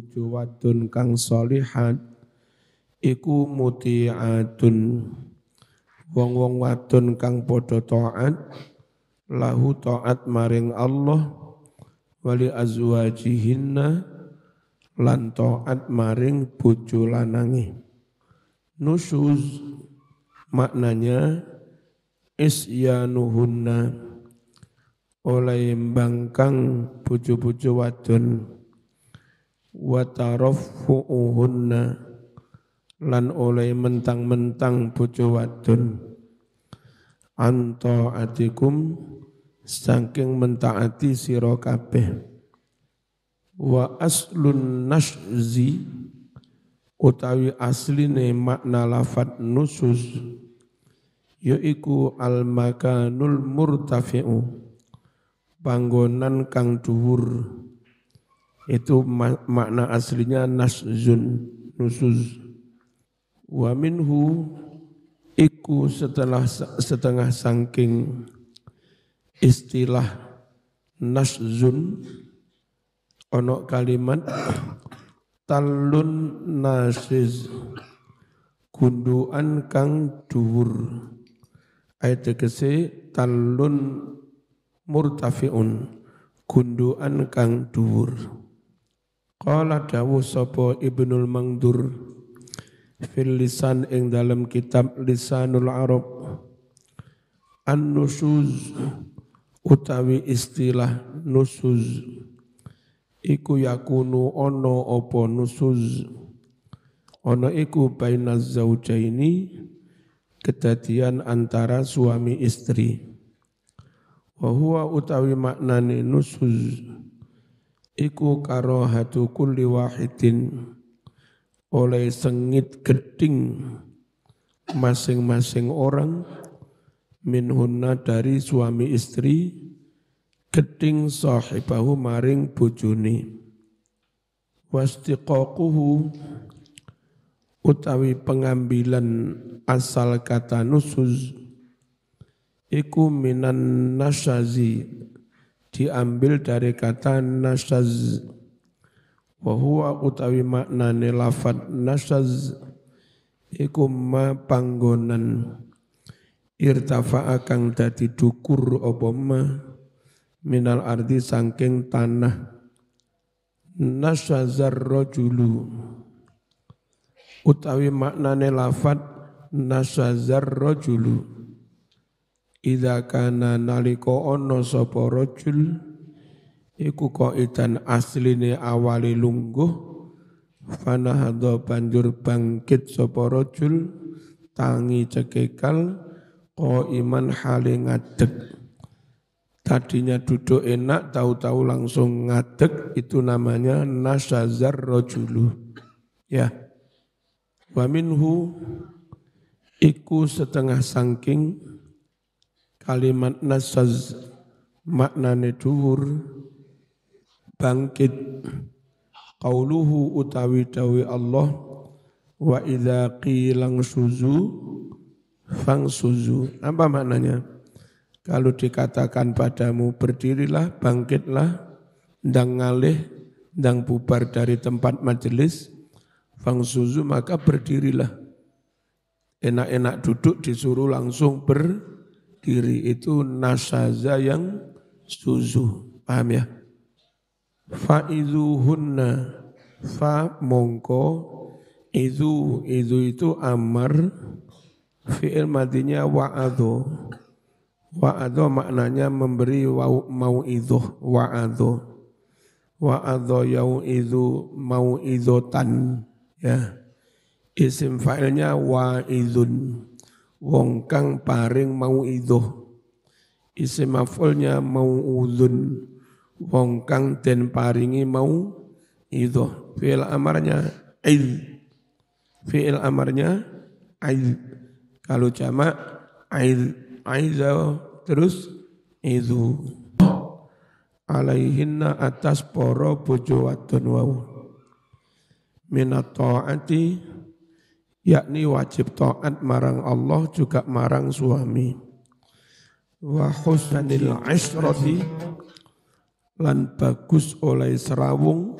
bojo wadon kang solihat iku adun, wong-wong wadon kang padha taat lahu taat maring Allah wali azwajihinna lan taat maring bojo lanange nusuz maknanya isyanuhunna oleh bangkang bojo-bojo wadon wa taraffu'uhunna lan oleh mentang-mentang bojo wadon anta atikum saking mentaati sira kabeh wa aslun nashzi utawi asline makna lafat nusus yaiku al makanul murtafi'u panggonan kang dhuwur itu makna aslinya nasjun nusuz. Wa minhu iku setelah setengah sangking istilah nasjun onok kalimat talun nasiz gunduan kang dhuwur ayat tegese talun murtafiun gunduan kang dhuwur Qala dawu sapa Ibnul Mangdur fil lisan ing dalam kitab Lisanul Arab An-nusuz utawi istilah nusuz iku yakunu ono opo nusuz ono iku bainaz zaujaini kedadian antara suami istri wa huwa utawi maknane nusuz iku karohatu kulli wahidin oleh sengit geding masing-masing orang minhunna dari suami istri geding sahibahu maring bojone wastiqaquhu utawi pengambilan asal kata nusuz iku minan nasyazi diambil dari kata nasaz wa huwa utawi makna nelafat nasaz iku ma panggonan irtafa akang dadi dukur apa ma minal ardi sangking tanah nasazar rojulu utawi makna nelafat nasazar rojulu Ida kana naliko ono sopo rojul, iku qaidan asline awali lungguh hado banjur bangkit sopo rojul, tangi cekekal iman hale ngadek tadinya duduk enak tahu-tahu langsung ngatek, itu namanya nasazar rojulu. ya Waminhu iku setengah sangking Kalimat nasaz maknane duhur bangkit qauluhu utawi dawi Allah wa idza qilang suzu fang suzu apa maknanya kalau dikatakan padamu berdirilah bangkitlah ndang ngalih ndang bubar dari tempat majelis fang suzu maka berdirilah enak-enak duduk disuruh langsung ber diri itu nasaza yang suzu. Paham ya? Fa'izuhunna fa mongko izu izu itu amar fi'il madinya wa'adhu wa'adhu maknanya memberi wau mau izu wa'adhu wa'adhu yau izu mau izotan ya isim fa'ilnya wa'izun wong kang paring mau idoh isemafolnya mau udun wong kang den paringi mau idoh fi'il amarnya id fi'il amarnya id kalau jamak id aiza terus itu alaihinna atas poro bojo waton wau minat taati yakni wajib taat marang Allah juga marang suami wa husnil israti lan bagus oleh serawung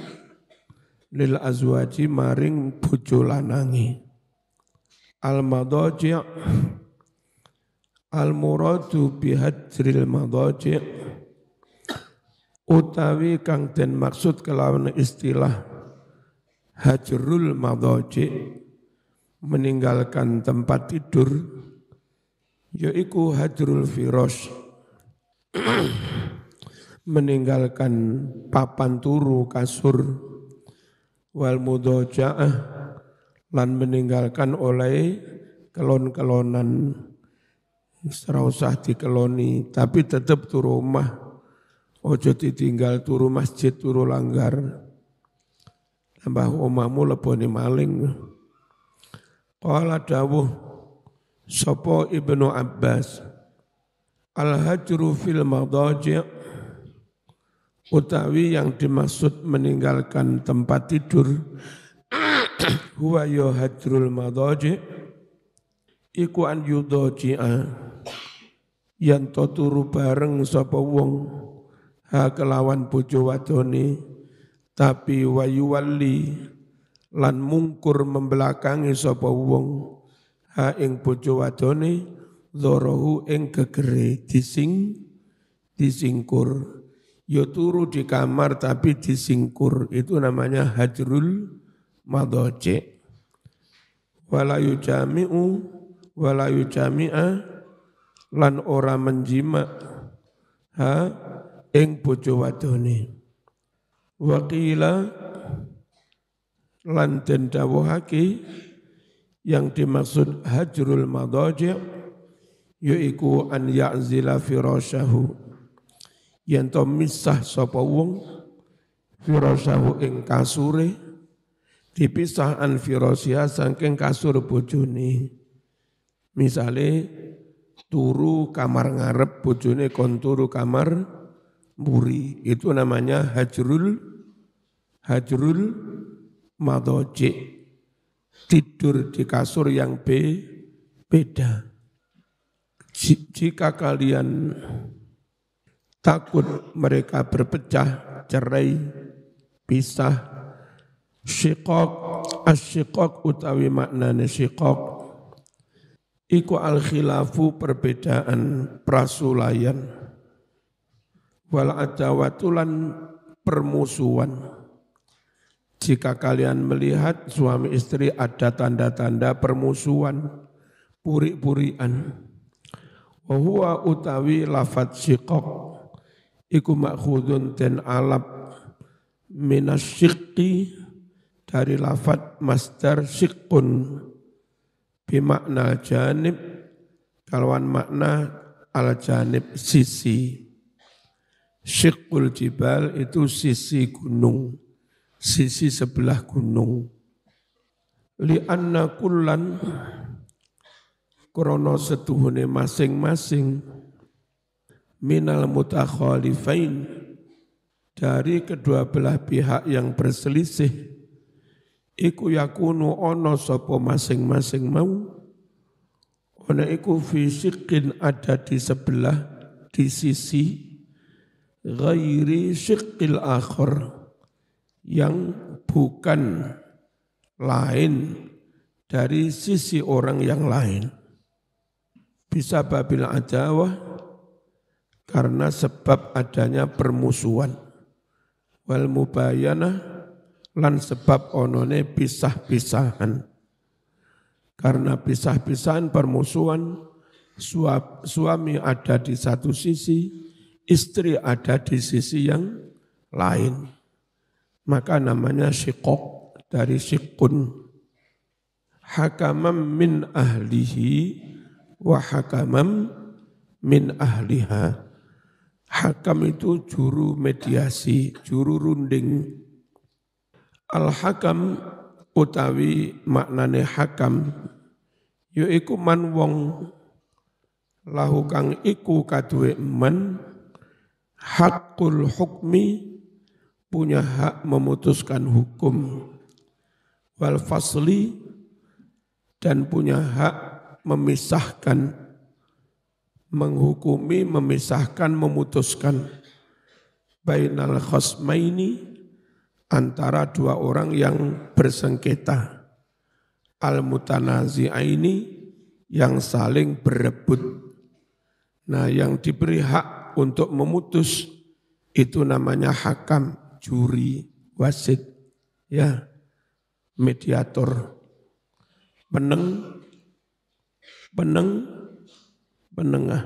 lil azwaji maring bojo lanangi al madaji' al muradu bihajril madaji' utawi kang den maksud kelawan istilah hajrul madaji' meninggalkan tempat tidur yaitu hadrul virus meninggalkan papan turu kasur wal mudojaah lan meninggalkan oleh kelon-kelonan serausah dikeloni tapi tetap turu rumah ojo ditinggal turu masjid turu langgar tambah omamu leponi maling Qala dawuh sapa Ibnu Abbas Al hajru fil madaji' utawi yang dimaksud meninggalkan tempat tidur huwa ya hajrul madaji' iku an yudaji'a yen turu bareng sapa wong ha kelawan bojo wadone tapi wali lan mungkur membelakangi sapa wong ha ing bojo wadone dorohu ing gegere dising disingkur yo ya turu di kamar tapi disingkur itu namanya hajrul cami wala yujami'u wala yujami'a lan ora menjima ha ing bojo wadone waqila lan den dawuhake yang dimaksud hajrul madaji' yaiku an ya'zila firasyahu yen to misah sapa wong firasyahu ing kasure dipisah an firasya saking kasur bojone misale turu kamar ngarep bojone kon turu kamar muri itu namanya hajrul hajrul madojik tidur di kasur yang B beda. Jika kalian takut mereka berpecah, cerai, pisah, syikok, asyikok utawi maknanya syikok, iku al khilafu perbedaan prasulayan, wal adawatulan permusuhan jika kalian melihat suami istri ada tanda-tanda permusuhan, puri-purian. Wahuwa utawi lafat shikok iku makhudun ten alap minas syikki dari lafat master shikun. bimakna janib kalwan makna al janib sisi syikul jibal itu sisi gunung sisi sebelah gunung. Lianna kullan krono setuhune masing-masing minal mutakhalifain dari kedua belah pihak yang berselisih iku yakunu ono sopo masing-masing mau ono iku fisikin ada di sebelah di sisi ghairi syikil akhor yang bukan lain dari sisi orang yang lain. Bisa babil adawah karena sebab adanya permusuhan. Wal mubayana lan sebab onone pisah-pisahan. Karena pisah-pisahan permusuhan, suami ada di satu sisi, istri ada di sisi yang lain maka namanya sikok dari sikun hakamam min ahlihi wa hakamam min ahliha hakam itu juru mediasi juru runding al hakam utawi maknane hakam yaiku man wong lahukang iku kadwe man hakul hukmi punya hak memutuskan hukum wal fasli dan punya hak memisahkan menghukumi memisahkan memutuskan bainal khasmaini antara dua orang yang bersengketa al mutanazi mutanazi'aini yang saling berebut nah yang diberi hak untuk memutus itu namanya hakam juri, wasit, ya mediator, peneng, peneng, penengah.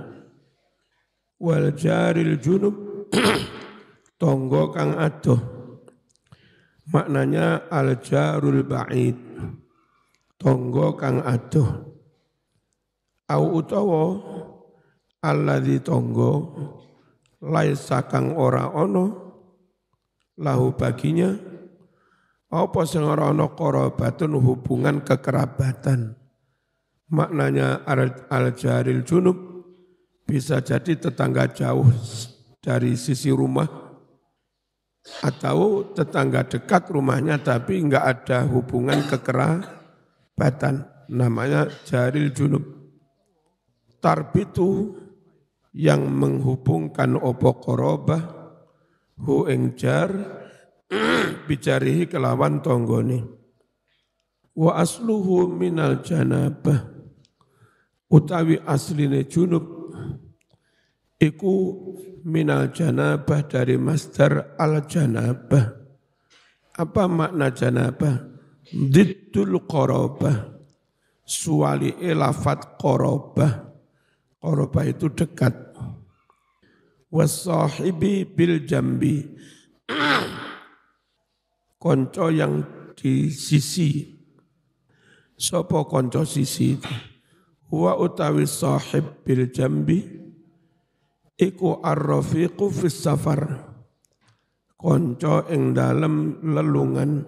Wal jaril junub tonggo kang adoh. Maknanya al jarul ba'id. Tonggo kang adoh. Au utawa alladzi tonggo laisa kang ora ono lahu baginya apa sing ora ana qarabatun hubungan kekerabatan maknanya al, jaril junub bisa jadi tetangga jauh dari sisi rumah atau tetangga dekat rumahnya tapi enggak ada hubungan kekerabatan namanya jaril junub tarbitu yang menghubungkan opo korobah hu ing jar bicarihi kelawan tonggone wa asluhu minal janabah utawi asline junub iku minal janabah dari master al janabah apa makna janabah diddul qorobah suwali elafat qorobah qorobah itu dekat wasahibi bil jambi konco yang di sisi sopo konco sisi huwa utawi sahib bil jambi iku arrafiqu fis safar konco ing dalem lelungan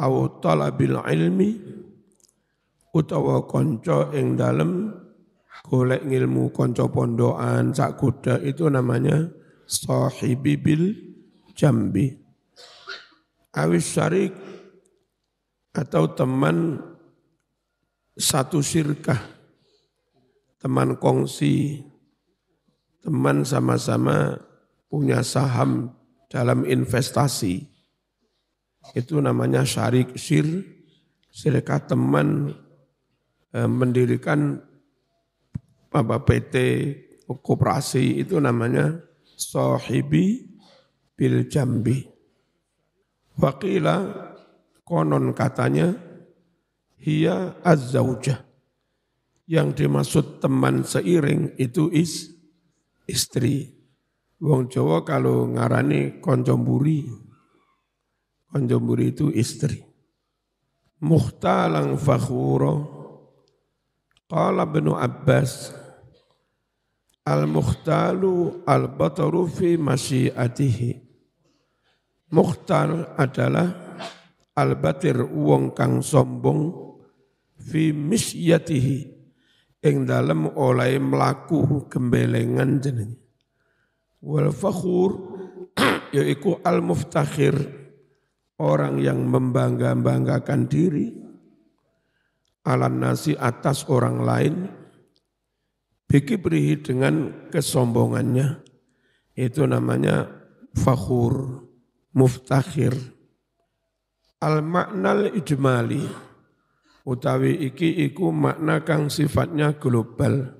au talabil ilmi utawa konco ing dalem golek ngilmu konco pondokan sak kuda itu namanya sahibi bil jambi awis syarik atau teman satu sirkah teman kongsi teman sama-sama punya saham dalam investasi itu namanya syarik sir sirkah teman eh, mendirikan apa PT koperasi itu namanya sahibi bil jambi. Wakila konon katanya Hia azzaujah. Yang dimaksud teman seiring itu is istri. Wong Jawa kalau ngarani konjomburi, konjomburi itu istri. Muhtalang fakhuro Qala Ibnu Abbas Al-mukhtalu al-bataru fi masyiatihi. Mukhtar adalah al-batir wong kang sombong fi misyatihi ing dalem oleh melaku gembelengan jenenge. Wal fakhur yaiku al-muftakhir orang yang membangga-banggakan diri alam nasi atas orang lain beri dengan kesombongannya itu namanya fakhur muftakhir al maknal ijmali utawi iki iku makna kang sifatnya global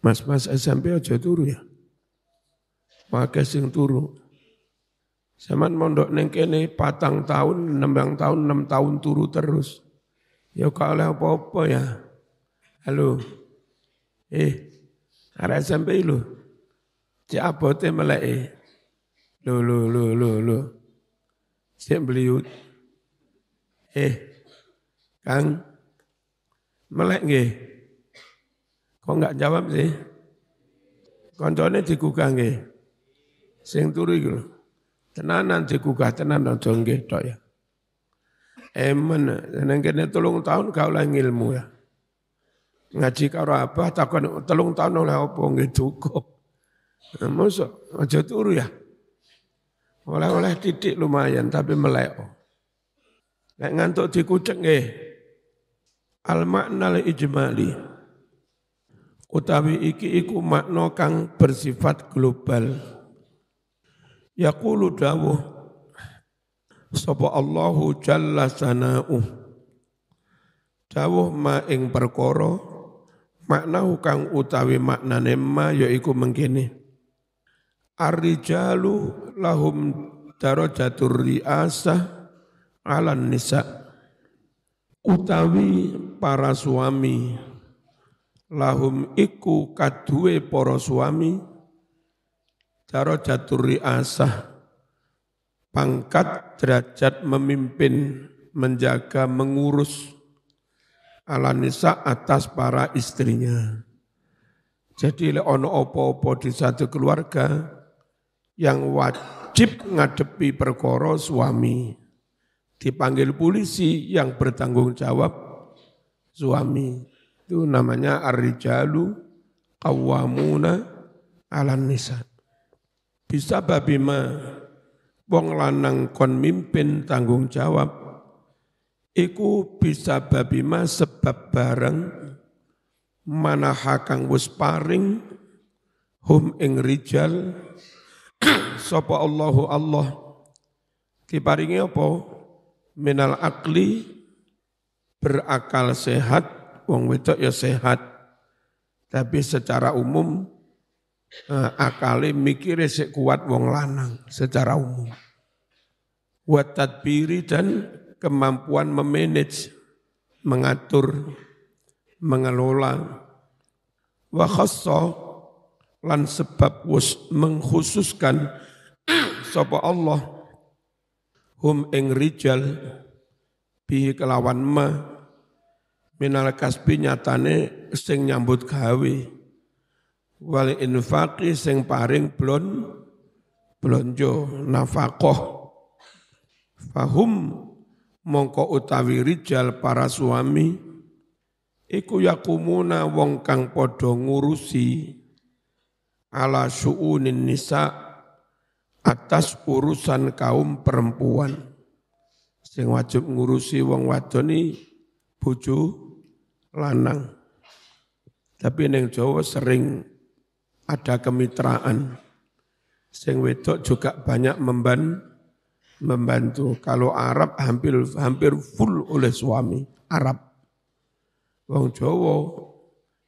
mas-mas SMP aja turu ya pakai sing turu Zaman mondok neng kene patang tahun, enam tahun, enam tahun turu terus. Ya oleh apa-apa ya. Halo. Eh, arek SMP lho. Diabote meleke. Eh. Lu, lho lho lho lho. Sik beliut. Eh. Kang melek nggih. Kok enggak jawab sih? Koncone digugah nggih. Sing turu gitu, lho. Tenanan digugah tenan aja nggih tok ya. Emen, nang kene tolong tahun kau lah ilmu ya. Ngaji karo apa takon telung tahun oleh apa nggih cukup. Nah, Masa aja turu ya. Oleh-oleh titik lumayan tapi melek. Nek ngantuk dikucek nggih. Al makna ijmali. Utawi iki iku makna kang bersifat global. Yaqulu dawuh sapa Allahu jalla sana'u dawuh ma ing perkara makna kang utawi maknane ma yaiku mengkene arrijalu lahum darajatur riasah alan nisa utawi para suami lahum iku kaduwe para suami darajatur riasah pangkat, derajat memimpin, menjaga, mengurus ala nisa atas para istrinya. Jadi ono opo-opo di satu keluarga yang wajib ngadepi perkoro suami. Dipanggil polisi yang bertanggung jawab suami. Itu namanya arrijalu Kawamuna ala nisa. Bisa babima wong lanang kon mimpin tanggung jawab iku bisa babi mas sebab bareng mana hakang wis paring hum ing rijal sapa Allahu Allah diparingi apa minal akli berakal sehat wong wedok ya sehat tapi secara umum Eh, Akali mikirnya sik kuat wong lanang secara umum. Wa tadbiri dan kemampuan memanage, mengatur, mengelola. Wa lan sebab wus mengkhususkan sapa Allah hum ing rijal bi kelawan ma minal kasbi nyatane sing nyambut gawe wal infaqi sing paring blon blonjo nafakoh fahum mongko utawi rijal para suami iku yakumuna wong kang padha ngurusi ala suunin nisa atas urusan kaum perempuan sing wajib ngurusi wong wadoni bojo lanang tapi neng Jawa sering ada kemitraan. Sing wedok juga banyak memban, membantu. Kalau Arab hampir hampir full oleh suami Arab. Wong Jawa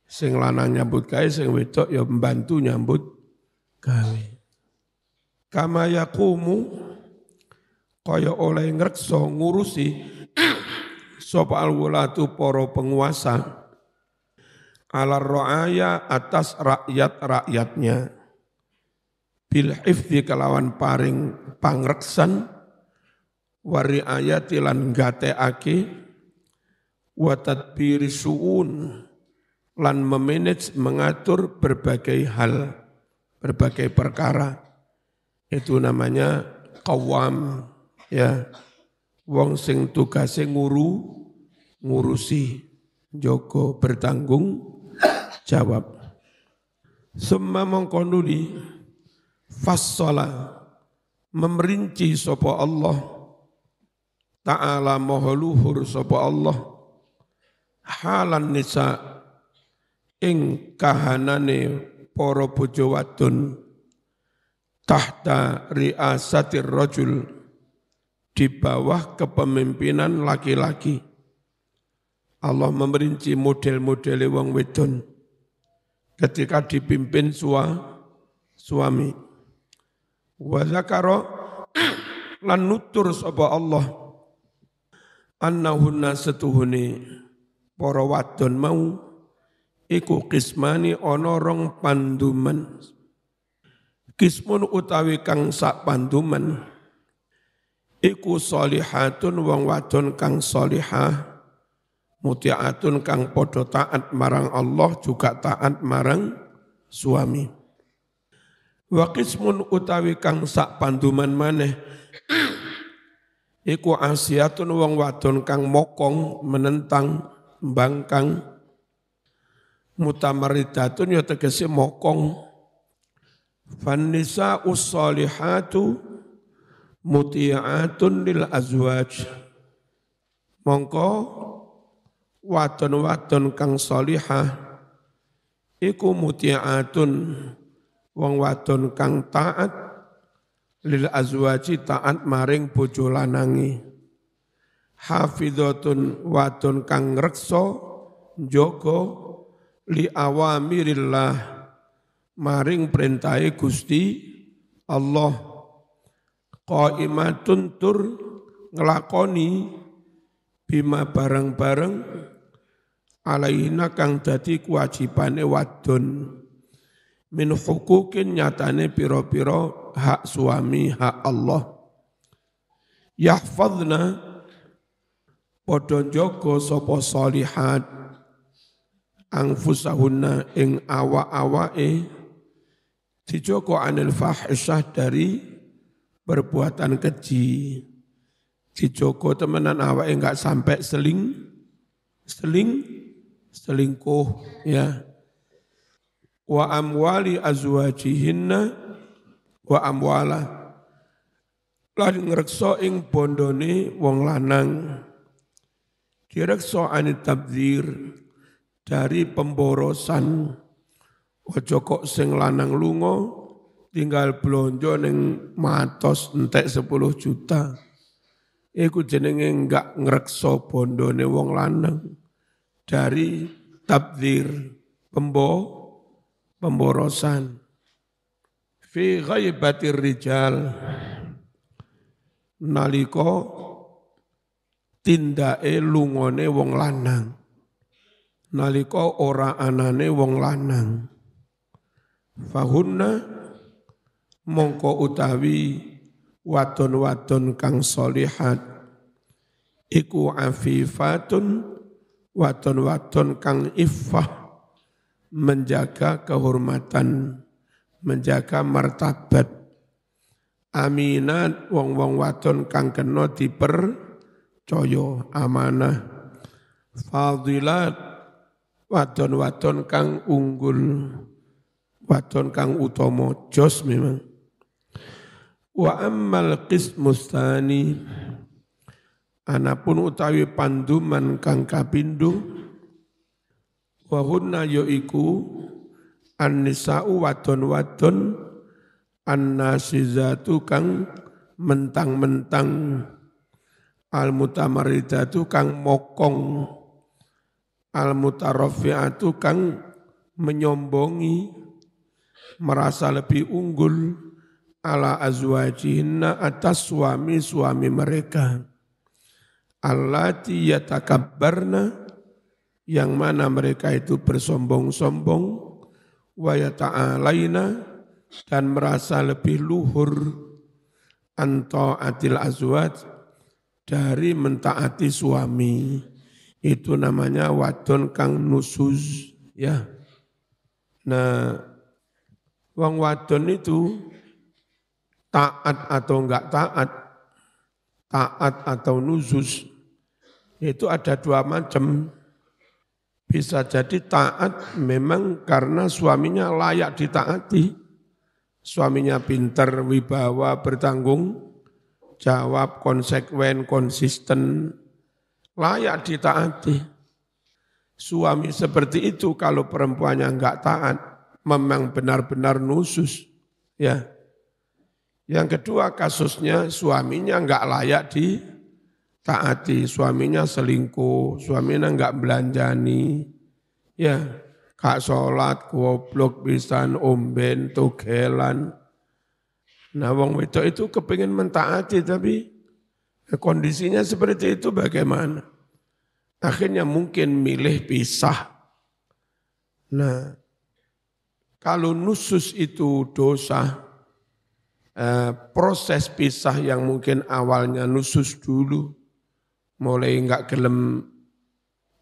sing lanang nyambut gawe sing wedok ya membantu nyambut gawe. Kama yakumu kaya oleh ngrekso ngurusi sapa alwulatu para penguasa ala ro'aya atas rakyat-rakyatnya. Bil di kelawan paring pangreksan, wari ayat ilan gate aki, watat biri su'un, lan memanage mengatur berbagai hal, berbagai perkara. Itu namanya kawam, ya. Wong sing tukase nguru, ngurusi, joko bertanggung Jawab. Summa mongkonuli fassola memerinci sopo Allah ta'ala moho luhur sopo Allah halan nisa ing kahanane para bojo wadon tahta riasatir rojul di bawah kepemimpinan laki-laki Allah memerinci model model wong wedon ketika dipimpin sua, suami. Wa zakara lan nutur sapa Allah annahunna setuhune para wadon mau iku kismani ana rong panduman. Kismun utawi kang sak panduman iku solihatun wong wadon kang solihah mutiaatun kang podo taat marang Allah juga taat marang suami. Wa utawi kang sak panduman maneh iku asiatun wong wadon kang mokong menentang bangkang mutamaridatun ya tegesi mokong Fannisa usolihatu mutiaatun lil azwaj. Mongko wadon-wadon kang solihah, iku mutiaatun wong wadon kang taat lil azwaji taat maring bojo lanangi hafizatun wadon kang reksa njogo li awamirillah maring perintahe Gusti Allah qaimatun tur nglakoni bima bareng-bareng alaihina kang dadi kewajibane wadon min hukukin nyatane piro-piro hak suami hak Allah yahfadna padha joko sapa solihat fusahuna ing awa-awae dijogo anil fahisyah dari perbuatan keji dijogo temenan awa enggak sampai seling seling selingkuh ya wa amwali azwajihinna wa amwala lan ngrekso ing bondone wong lanang direkso anit tabdzir dari pemborosan ojo kok sing lanang lunga tinggal blonjo ning matos entek 10 juta iku jenenge enggak ngrekso bondone wong lanang dari tabdir pembo pemborosan fi ghaibatir rijal nalika tindae lungone wong lanang nalika ora anane wong lanang fahunna mongko utawi wadon-wadon kang solihat iku afifatun waton-waton kang iffah menjaga kehormatan, menjaga martabat. Aminat wong-wong waton kang kena dipercaya amanah. Fadilat waton-waton kang unggul, waton kang utomo jos memang. Wa ammal qismus Anapun utawi panduman kang kapindho wa hunna yaiku an-nisa'u wadon-wadon an kang mentang-mentang al-mutamaridatu kang mokong al-mutaraffi'atu kang menyombongi merasa lebih unggul ala azwajihinna atas suami-suami mereka allati yatakabbarna yang mana mereka itu bersombong-sombong wa yata'alaina dan merasa lebih luhur anta atil azwaj dari mentaati suami itu namanya wadon kang nusuz ya nah wong wadon itu taat atau enggak taat taat atau nusus itu ada dua macam. Bisa jadi taat memang karena suaminya layak ditaati. Suaminya pintar, wibawa, bertanggung jawab, konsekuen, konsisten, layak ditaati. Suami seperti itu kalau perempuannya enggak taat, memang benar-benar nusus. Ya, yang kedua kasusnya suaminya nggak layak di taati, suaminya selingkuh, suaminya nggak belanjani, ya kak sholat, goblok, pisan, omben, tugelan. Nah wong itu itu kepingin mentaati tapi kondisinya seperti itu bagaimana? Akhirnya mungkin milih pisah. Nah, kalau nusus itu dosa, eh, proses pisah yang mungkin awalnya nusus dulu, mulai nggak gelem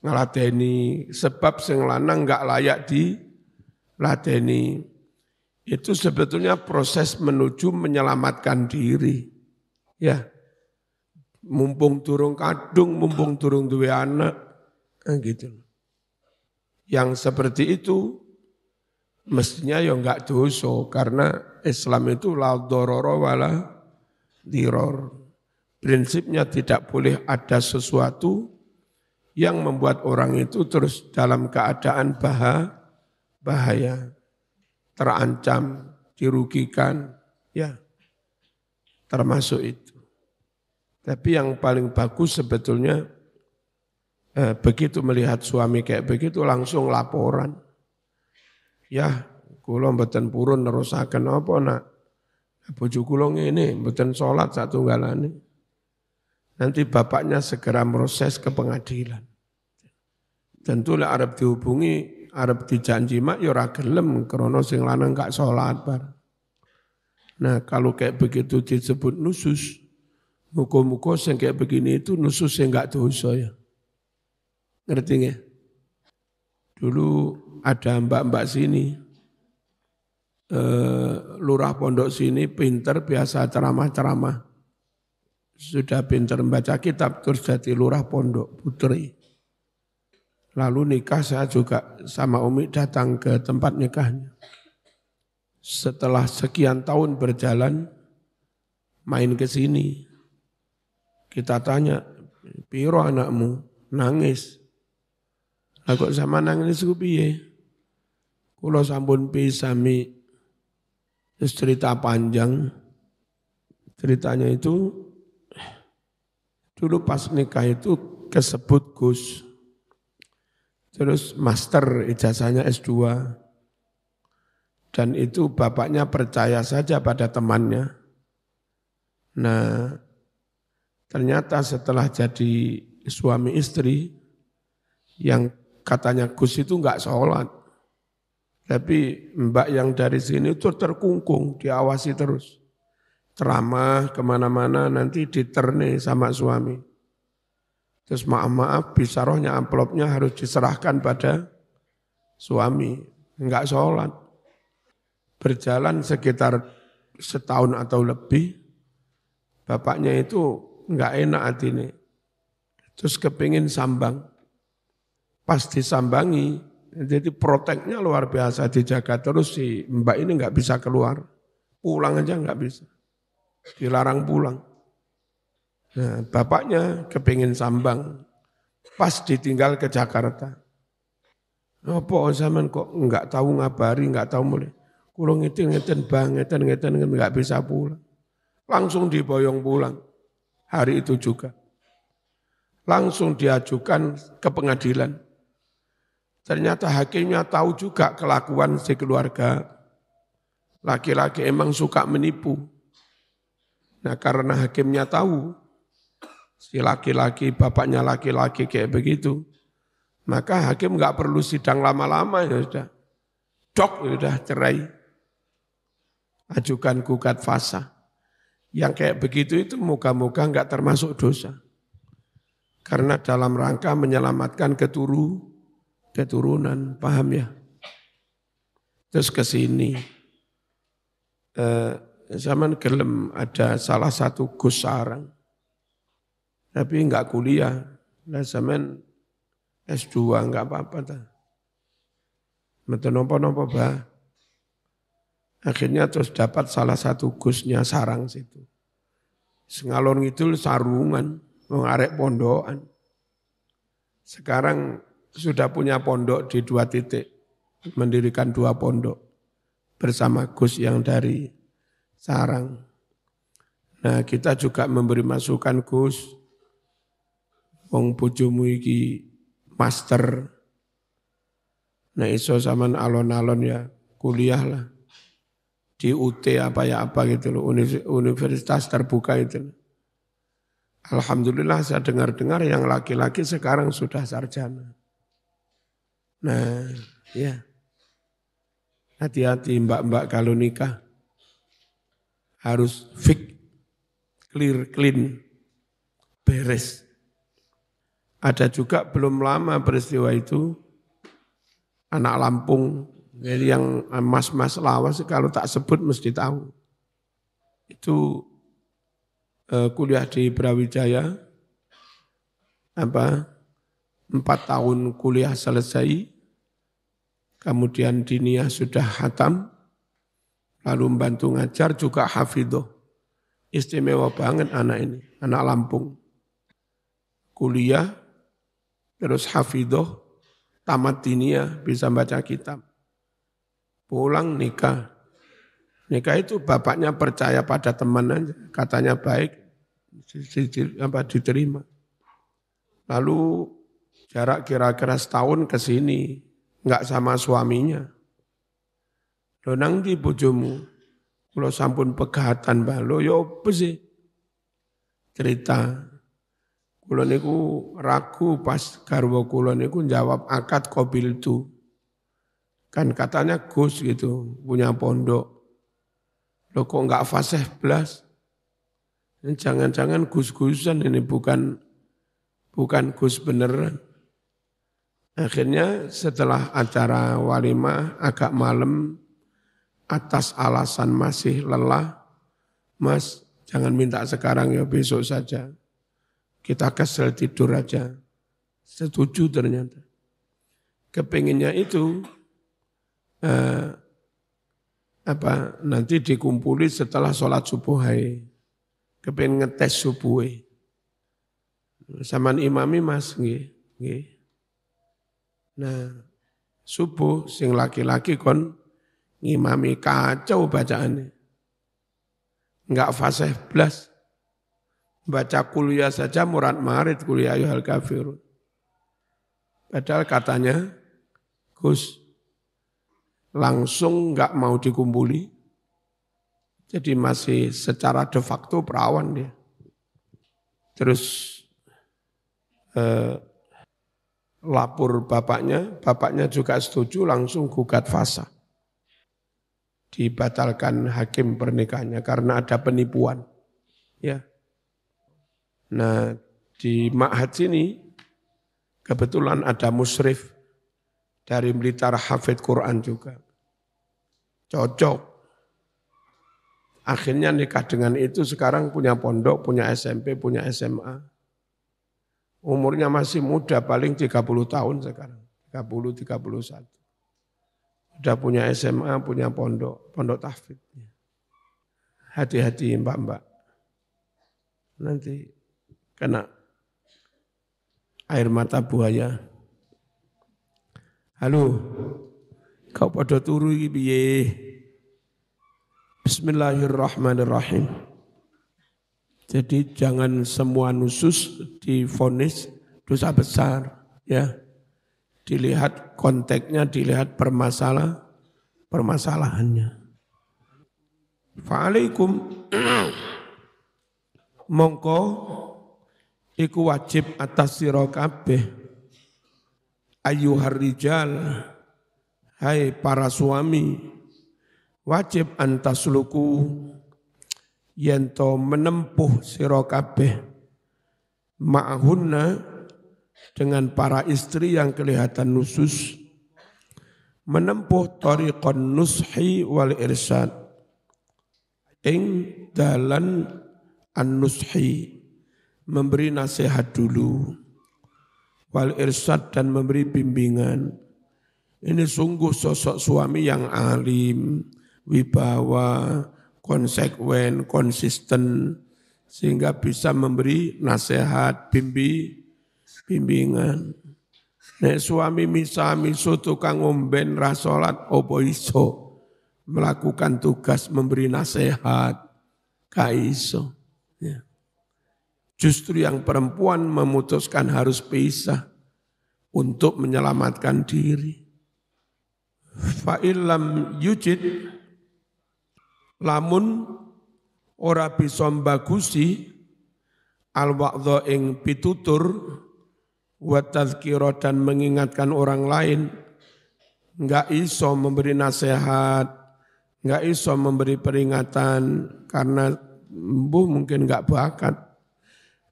ngeladeni sebab sing lanang nggak layak di lateni itu sebetulnya proses menuju menyelamatkan diri ya mumpung turun kadung mumpung turun dua anak kan gitu yang seperti itu mestinya ya enggak dosa karena Islam itu la dororo wala diror prinsipnya tidak boleh ada sesuatu yang membuat orang itu terus dalam keadaan bahaya, terancam, dirugikan, ya termasuk itu. Tapi yang paling bagus sebetulnya eh, begitu melihat suami kayak begitu langsung laporan. Ya, kula mboten purun nerusaken apa nak. Bojo kula ngene, mboten salat satunggalane. Nanti bapaknya segera proses ke pengadilan. Tentulah Arab dihubungi, Arab dijanji mak yo ya ora gelem krana sing lanang gak salat bar. Nah, kalau kayak begitu disebut nusus. Muka-muka yang kayak begini itu nusus yang gak dosa ya. Ngerti gak? Dulu ada mbak-mbak sini, eh, lurah pondok sini pinter biasa ceramah-ceramah sudah pintar membaca kitab terus jadi lurah pondok putri. Lalu nikah saya juga sama Umi datang ke tempat nikahnya. Setelah sekian tahun berjalan, main ke sini. Kita tanya, piro anakmu? Nangis. Lah sama nangis ku piye? Kulo sampun pisami. Terus cerita panjang. Ceritanya itu Dulu pas nikah itu kesebut Gus. Terus master ijazahnya S2. Dan itu bapaknya percaya saja pada temannya. Nah, ternyata setelah jadi suami istri, yang katanya Gus itu enggak sholat. Tapi mbak yang dari sini itu terkungkung, diawasi terus ceramah kemana-mana nanti diterne sama suami. Terus maaf-maaf bisarohnya amplopnya harus diserahkan pada suami. Enggak sholat. Berjalan sekitar setahun atau lebih, bapaknya itu enggak enak hati ini. Terus kepingin sambang. Pas disambangi, jadi proteknya luar biasa dijaga terus si mbak ini enggak bisa keluar. Pulang aja enggak bisa dilarang pulang. Nah, bapaknya kepingin sambang, pas ditinggal ke Jakarta. Apa zaman kok nggak tahu ngabari, nggak tahu mulai. Kulung ngitin ngitin bang, ngitin ngitin nggak bisa pulang. Langsung diboyong pulang. Hari itu juga. Langsung diajukan ke pengadilan. Ternyata hakimnya tahu juga kelakuan si keluarga. Laki-laki emang suka menipu. Nah karena hakimnya tahu, si laki-laki, bapaknya laki-laki kayak begitu, maka hakim nggak perlu sidang lama-lama ya sudah. Dok ya sudah cerai. Ajukan gugat fasa. Yang kayak begitu itu moga-moga nggak termasuk dosa. Karena dalam rangka menyelamatkan keturu, keturunan, paham ya? Terus ke sini. Eh, zaman gelem ada salah satu Gus Sarang, tapi enggak kuliah. Lah zaman S2 enggak apa-apa ta. Mete nopo-nopo ba. Akhirnya terus dapat salah satu gusnya sarang situ. Sengalon itu sarungan, mengarek pondokan. Sekarang sudah punya pondok di dua titik, mendirikan dua pondok bersama Gus yang dari sarang. Nah kita juga memberi masukan Gus, wong bojomu iki master, nah iso zaman alon-alon ya kuliah lah di UT apa ya apa gitu loh universitas terbuka itu Alhamdulillah saya dengar-dengar yang laki-laki sekarang sudah sarjana nah ya hati-hati mbak-mbak kalau nikah harus fix, clear, clean, beres. Ada juga belum lama peristiwa itu, anak Lampung, jadi yang mas-mas lawas kalau tak sebut mesti tahu. Itu eh, kuliah di Brawijaya, apa empat tahun kuliah selesai, kemudian diniyah sudah hatam, lalu membantu ngajar juga hafidoh. Istimewa banget anak ini, anak Lampung. Kuliah, terus hafidoh, tamat dinia, bisa baca kitab. Pulang nikah. Nikah itu bapaknya percaya pada teman aja, katanya baik, apa diterima. Lalu jarak kira-kira setahun ke sini, nggak sama suaminya. Lo nang di bojomu, kalau sampun pegatan balo, ya apa sih? Cerita. Kulo niku ragu pas garwa kulo niku jawab akad kobil itu. Kan katanya Gus gitu, punya pondok. Lo kok nggak fasih belas? Jangan-jangan Gus-Gusan ini bukan bukan Gus beneran. Akhirnya setelah acara walimah agak malam, atas alasan masih lelah, Mas, jangan minta sekarang ya besok saja. Kita kesel tidur aja. Setuju ternyata. Kepinginnya itu eh, apa nanti dikumpuli setelah sholat subuh hai. Kepingin ngetes subuh. Hai. Saman imami mas nggih, nggih. Nah, subuh sing laki-laki kon ngimami kacau bacaannya. Enggak fasih belas. Baca kuliah saja murad marit kuliah ayuhal kafir. Padahal katanya, Gus, langsung enggak mau dikumpuli. Jadi masih secara de facto perawan dia. Terus eh, lapor bapaknya, bapaknya juga setuju langsung gugat fasa dibatalkan hakim pernikahannya karena ada penipuan. Ya. Nah, di Ma'had sini kebetulan ada musrif dari Blitar Hafid Quran juga. Cocok. Akhirnya nikah dengan itu sekarang punya pondok, punya SMP, punya SMA. Umurnya masih muda, paling 30 tahun sekarang. 30, 31. Sudah punya SMA, punya pondok, pondok tahfidnya. Hati-hati mbak-mbak. Nanti kena air mata buaya. Halo, kau pada turu iki Bismillahirrahmanirrahim. Jadi jangan semua nusus difonis dosa besar ya dilihat konteksnya, dilihat permasalah, permasalahannya. Fa'alaikum mongko iku wajib atas sira kabeh ayyuhar rijal hai para suami wajib antasluku yento menempuh sira kabeh ma'hunna dengan para istri yang kelihatan nusus menempuh tariqan nushi wal irsad ing dalan an-nushi memberi nasihat dulu wal irsad dan memberi bimbingan ini sungguh sosok suami yang alim wibawa konsekuen konsisten sehingga bisa memberi nasihat bimbing bimbingan. Nek suami misa miso tukang ngomben rasolat opo iso melakukan tugas memberi nasihat ka iso. Ya. Justru yang perempuan memutuskan harus pisah untuk menyelamatkan diri. Fa'ilam yujid lamun ora bisa bagusi al ing pitutur wa dan mengingatkan orang lain enggak iso memberi nasihat enggak iso memberi peringatan karena bu mungkin enggak bakat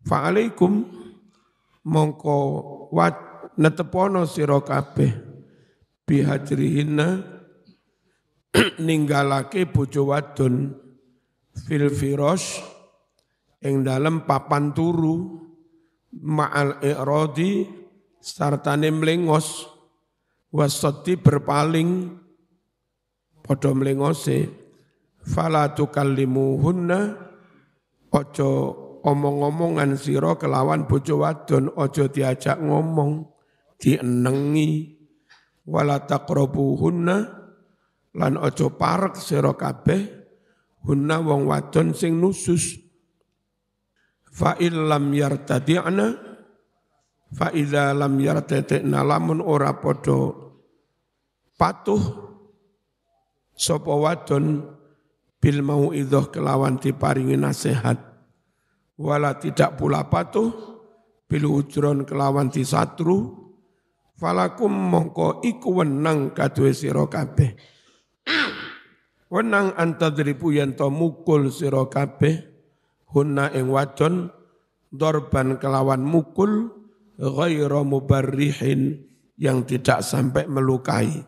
fa'alaikum mongko wat netepono siro kabeh bihajrihinna ninggalake bojo wadon fil firosh ing dalam papan turu ma'al i'radi sartane mlengos wasati berpaling padha mlengose fala tukallimuhunna ojo omong-omongan siro kelawan bojo wadon ojo diajak ngomong dienengi wala taqrabuhunna lan ojo parek sira kabeh hunna wong wadon sing nusus Fa illam yartadi'na fa idza lam yartadi'na lamun ora padha patuh sapa wadon bil mau idoh kelawan diparingi nasihat wala tidak pula patuh bil ujron kelawan disatru falakum mongko iku wenang kaduwe sira kabeh wenang antadripu yen to mukul sira kabeh hunna ing wadon dorban kelawan mukul ghairu mubarrihin yang tidak sampai melukai.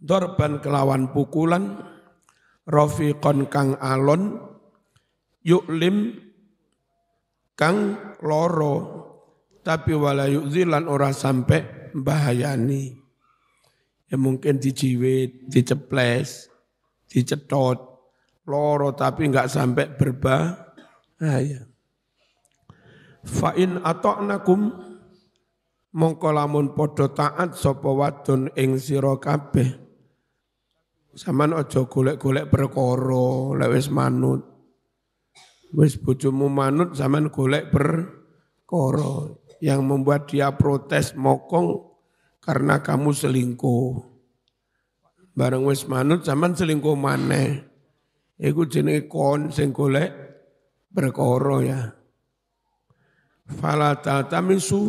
Dorban kelawan pukulan rafiqon kang alon yuklim kang loro tapi wala yukzilan ora sampai bahayani. Ya mungkin dijiwit, diceples, dicetot, loro tapi enggak sampai berbah. Ah, berbahaya. Fa'in ato'nakum mongko lamun podo taat sapa wadon ing sira kabeh. Saman aja golek-golek perkara lek manut. Wis bojomu manut saman golek berkoro yang membuat dia protes mokong karena kamu selingkuh. Bareng wis manut saman selingkuh maneh. Iku jenenge kon sing golek perkara ya. Falata tamisu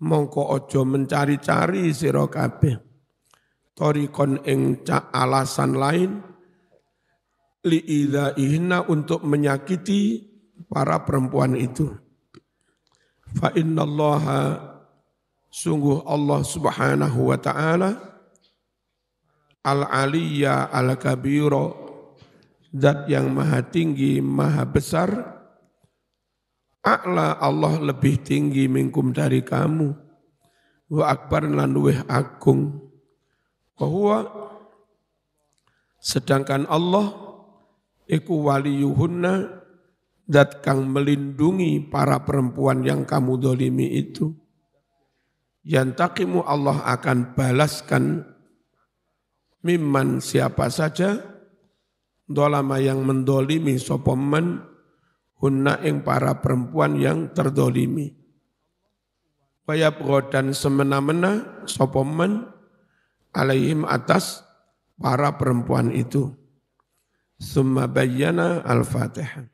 mongko ojo mencari-cari sira kabeh. Torikon ing alasan lain liida ihna untuk menyakiti para perempuan itu. Fa innallaha sungguh Allah Subhanahu wa taala al-aliyya al-kabira zat yang maha tinggi, maha besar, A'la Allah lebih tinggi mingkum dari kamu. Wa akbar lan luweh agung. Bahwa sedangkan Allah iku waliyuhunna zat kang melindungi para perempuan yang kamu dolimi itu. Yang takimu Allah akan balaskan mimman siapa saja dolama yang mendolimi sopoman hunna ing para perempuan yang terdolimi. Wayabro dan semena-mena sopoman alaihim atas para perempuan itu. Summa bayyana al-Fatihah.